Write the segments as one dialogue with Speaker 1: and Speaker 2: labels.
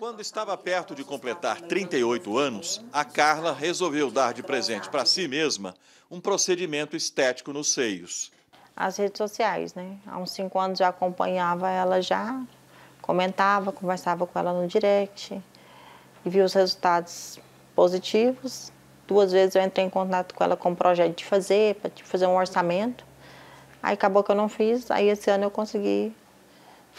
Speaker 1: Quando estava perto de completar 38 anos, a Carla resolveu dar de presente para si mesma um procedimento estético nos seios. As redes
Speaker 2: sociais, né? Há uns cinco anos já acompanhava ela já, comentava, conversava com ela no direct e vi os resultados positivos. Duas vezes eu entrei em contato com ela com o um projeto de fazer, para tipo, fazer um orçamento. Aí acabou que eu não fiz, aí esse ano eu consegui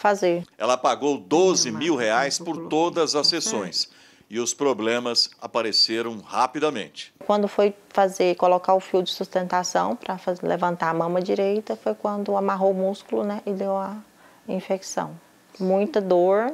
Speaker 2: fazer.
Speaker 1: Ela pagou 12 mil né, reais por todas as é sessões e os problemas apareceram rapidamente.
Speaker 2: Quando foi fazer, colocar o fio de sustentação para levantar a mama direita, foi quando amarrou o músculo né, e deu a infecção. Muita dor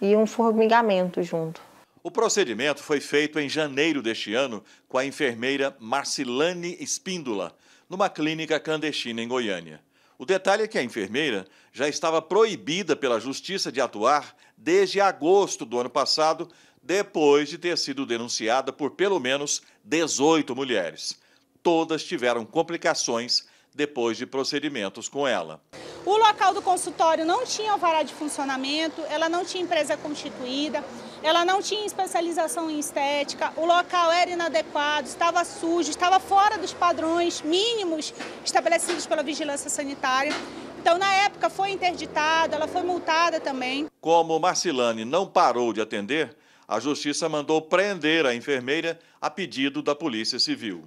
Speaker 2: e um formigamento junto.
Speaker 1: O procedimento foi feito em janeiro deste ano com a enfermeira Marcilane Espíndola, numa clínica clandestina em Goiânia. O detalhe é que a enfermeira já estava proibida pela justiça de atuar desde agosto do ano passado, depois de ter sido denunciada por pelo menos 18 mulheres. Todas tiveram complicações depois de procedimentos com ela.
Speaker 3: O local do consultório não tinha vara de funcionamento, ela não tinha empresa constituída, ela não tinha especialização em estética, o local era inadequado, estava sujo, estava fora dos padrões mínimos estabelecidos pela vigilância sanitária. Então, na época, foi interditada, ela foi multada também.
Speaker 1: Como Marcilane não parou de atender, a justiça mandou prender a enfermeira a pedido da Polícia Civil.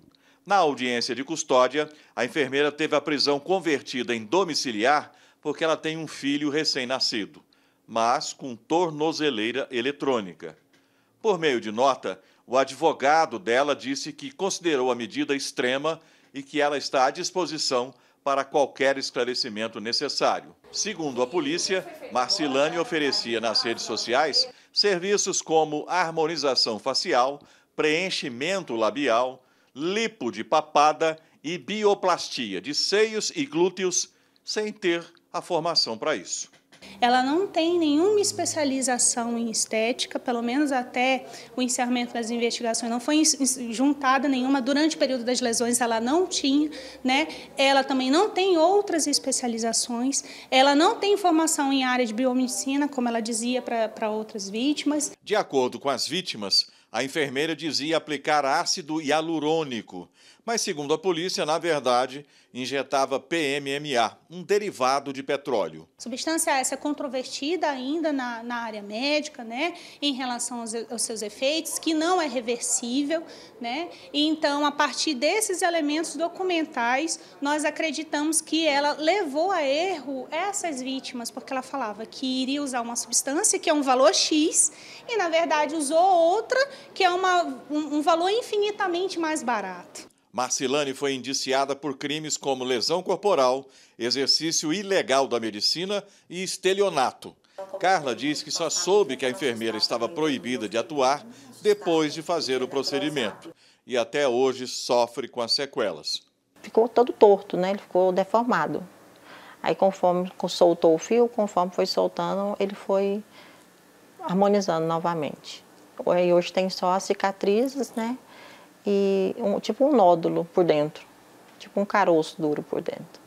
Speaker 1: Na audiência de custódia, a enfermeira teve a prisão convertida em domiciliar porque ela tem um filho recém-nascido, mas com tornozeleira eletrônica. Por meio de nota, o advogado dela disse que considerou a medida extrema e que ela está à disposição para qualquer esclarecimento necessário. Segundo a polícia, Marcilane oferecia nas redes sociais serviços como harmonização facial, preenchimento labial, lipo de papada e bioplastia de seios e glúteos sem ter a formação para isso.
Speaker 3: Ela não tem nenhuma especialização em estética, pelo menos até o encerramento das investigações não foi juntada nenhuma durante o período das lesões, ela não tinha, né? Ela também não tem outras especializações, ela não tem formação em área de biomedicina, como ela dizia para
Speaker 1: outras vítimas. De acordo com as vítimas, a enfermeira dizia aplicar ácido hialurônico, mas, segundo a polícia, na verdade, injetava PMMA, um derivado de petróleo.
Speaker 3: Substância essa é controvertida ainda na, na área médica, né, em relação aos, aos, seus efeitos, que não é reversível, né. Então, a partir desses elementos documentais, nós acreditamos que ela levou a erro essas vítimas, porque ela falava que iria usar uma substância que é um valor X e, na verdade, usou outra que é uma, um, um valor infinitamente mais barato.
Speaker 1: Marcilane foi indiciada por crimes como lesão corporal, exercício ilegal da medicina e estelionato. Carla diz que só soube que a enfermeira estava proibida de atuar depois de fazer o procedimento e até hoje sofre com as sequelas.
Speaker 2: Ficou todo torto, né? Ele ficou deformado. Aí conforme soltou o fio, conforme foi soltando, ele foi harmonizando novamente e hoje tem só as cicatrizes, né? E um, tipo um nódulo por dentro, tipo um caroço duro por dentro.